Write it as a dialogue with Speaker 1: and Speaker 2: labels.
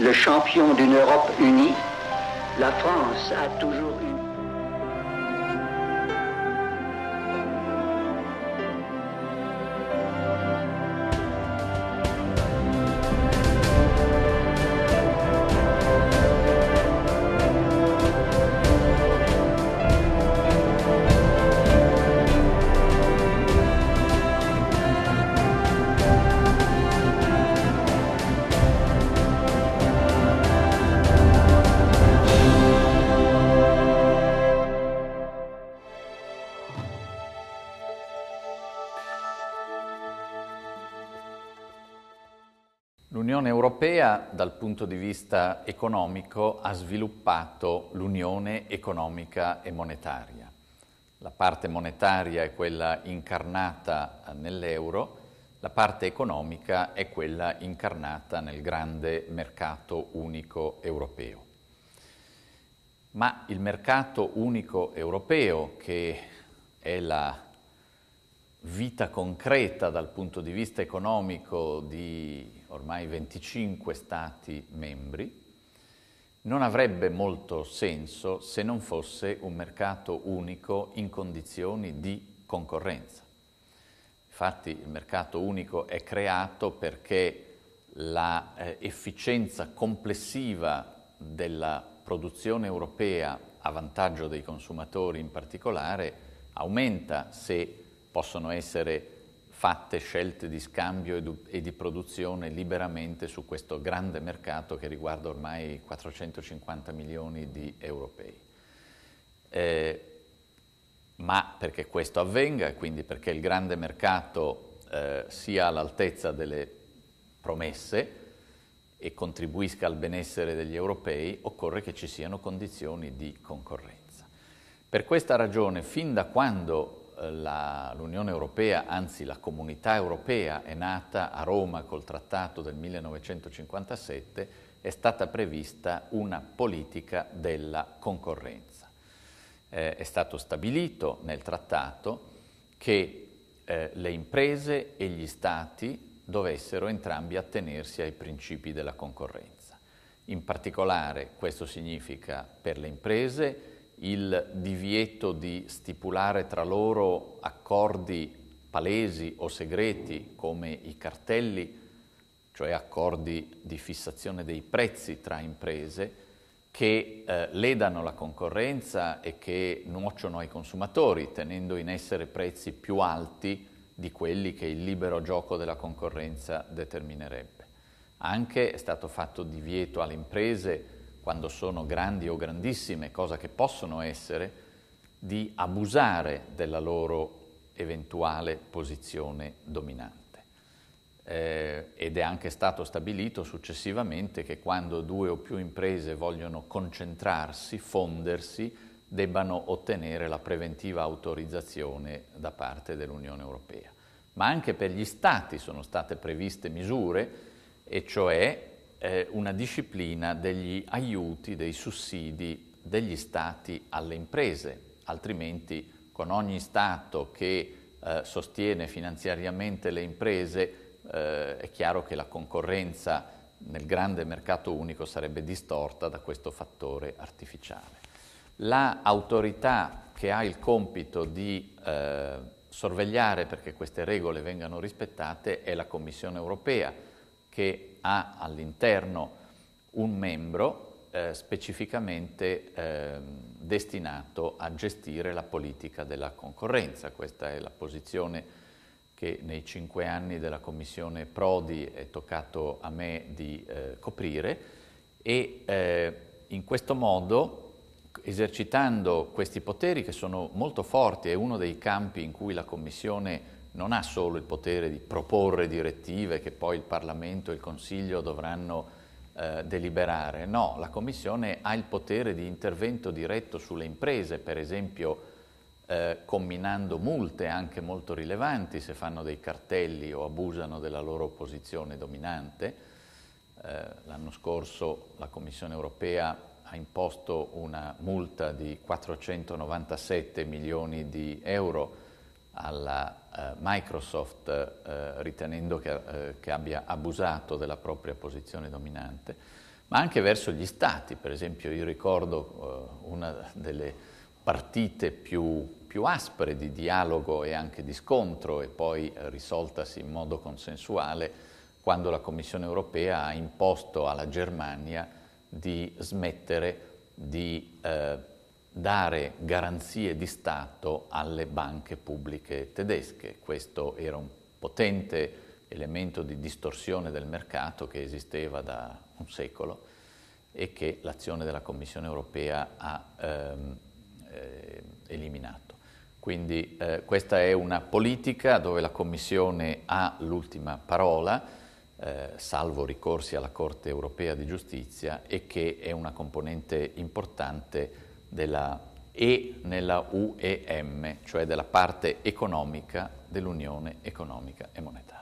Speaker 1: le champion d'une Europe unie, la France a toujours eu... L'Unione Europea dal punto di vista economico ha sviluppato l'unione economica e monetaria. La parte monetaria è quella incarnata nell'euro, la parte economica è quella incarnata nel grande mercato unico europeo. Ma il mercato unico europeo, che è la vita concreta dal punto di vista economico di ormai 25 Stati membri, non avrebbe molto senso se non fosse un mercato unico in condizioni di concorrenza. Infatti il mercato unico è creato perché l'efficienza eh, complessiva della produzione europea a vantaggio dei consumatori in particolare aumenta se possono essere fatte scelte di scambio e di produzione liberamente su questo grande mercato che riguarda ormai 450 milioni di europei. Eh, ma perché questo avvenga quindi perché il grande mercato eh, sia all'altezza delle promesse e contribuisca al benessere degli europei, occorre che ci siano condizioni di concorrenza. Per questa ragione, fin da quando l'Unione Europea, anzi la comunità europea è nata a Roma col trattato del 1957, è stata prevista una politica della concorrenza. Eh, è stato stabilito nel trattato che eh, le imprese e gli Stati dovessero entrambi attenersi ai principi della concorrenza. In particolare questo significa per le imprese il divieto di stipulare tra loro accordi palesi o segreti come i cartelli, cioè accordi di fissazione dei prezzi tra imprese che eh, ledano la concorrenza e che nuociono ai consumatori, tenendo in essere prezzi più alti di quelli che il libero gioco della concorrenza determinerebbe. Anche è stato fatto divieto alle imprese quando sono grandi o grandissime, cosa che possono essere, di abusare della loro eventuale posizione dominante. Eh, ed è anche stato stabilito successivamente che quando due o più imprese vogliono concentrarsi, fondersi, debbano ottenere la preventiva autorizzazione da parte dell'Unione Europea. Ma anche per gli Stati sono state previste misure, e cioè eh, una disciplina degli aiuti, dei sussidi degli Stati alle imprese, altrimenti con ogni Stato che eh, sostiene finanziariamente le imprese eh, è chiaro che la concorrenza nel grande mercato unico sarebbe distorta da questo fattore artificiale. La che ha il compito di eh, sorvegliare perché queste regole vengano rispettate è la Commissione europea, che ha all'interno un membro eh, specificamente eh, destinato a gestire la politica della concorrenza. Questa è la posizione che nei cinque anni della Commissione Prodi è toccato a me di eh, coprire e eh, in questo modo esercitando questi poteri che sono molto forti, è uno dei campi in cui la Commissione non ha solo il potere di proporre direttive che poi il Parlamento e il Consiglio dovranno eh, deliberare, no, la Commissione ha il potere di intervento diretto sulle imprese, per esempio eh, combinando multe anche molto rilevanti se fanno dei cartelli o abusano della loro posizione dominante. Eh, l'anno scorso la Commissione europea ha imposto una multa di 497 milioni di euro alla eh, Microsoft eh, ritenendo che, eh, che, abbia abusato della propria posizione dominante, ma anche verso gli stati. Per esempio io ricordo eh, una delle partite più, più, aspre di dialogo e anche di scontro e poi eh, risoltasi in modo consensuale quando la Commissione europea ha imposto alla Germania di smettere di eh, dare garanzie di Stato alle banche pubbliche tedesche. Questo era un potente elemento di distorsione del mercato che esisteva da un secolo e che l'azione della Commissione europea ha ehm, eh, eliminato. Quindi eh, questa è una politica dove la Commissione ha l'ultima parola, eh, salvo ricorsi alla Corte europea di giustizia, e che è una componente importante della E nella UEM, cioè della parte economica dell'Unione Economica e Monetaria.